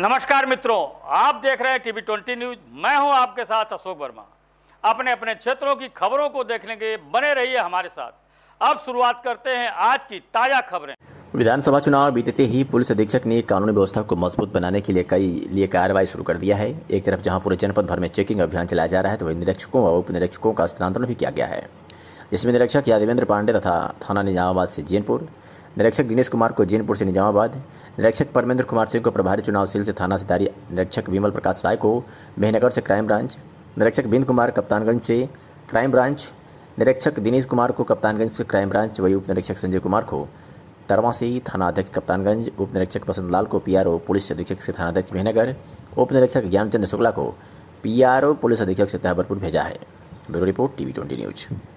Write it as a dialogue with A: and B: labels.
A: नमस्कार मित्रों आप देख रहे हैं टीवी ट्वेंटी न्यूज मैं हूं आपके साथ अशोक वर्मा अपने अपने क्षेत्रों की खबरों को देखने के बने रहिए हमारे साथ
B: अब शुरुआत करते हैं आज की ताजा खबरें
C: विधानसभा चुनाव बीतते ही पुलिस अधीक्षक ने कानून व्यवस्था को मजबूत बनाने के लिए कई लिए कार्रवाई शुरू कर दिया है एक तरफ जहां पूरे जनपद भर में चेकिंग अभियान चलाया जा रहा है तो वही निरीक्षकों व उप निरीक्षकों का स्थानांतरण भी किया गया है जिसमें निरीक्षक यादवेंद्र पांडे तथा थाना निजामाबाद से जैनपुर निरीक्षक दिनेश कुमार को जैनपुर से निजामाबाद निरीक्षक परमेंद्र कुमार सिंह को प्रभारी चुनाव सेल से थाना सितारी निरीक्षक विमल प्रकाश राय को मेहनगर से क्राइम ब्रांच निरीक्षक बिंद कुमार कप्तानगंज से क्राइम ब्रांच निरीक्षक दिनेश कुमार को कप्तानगंज से क्राइम ब्रांच वही उप निरीक्षक संजय कुमार को तरवा से ही थाना अध्यक्ष कप्तानगंज उप निरीक्षक बसंत लाल को पीआरओ पुलिस अधीक्षक से थाना अध्यक्ष मेहनगर उप निरीक्षक ज्ञानचंद्र शुक्ला को पीआरओ पुलिस अधीक्षक से तहबरपुर भेजा है bureau report TV twenty news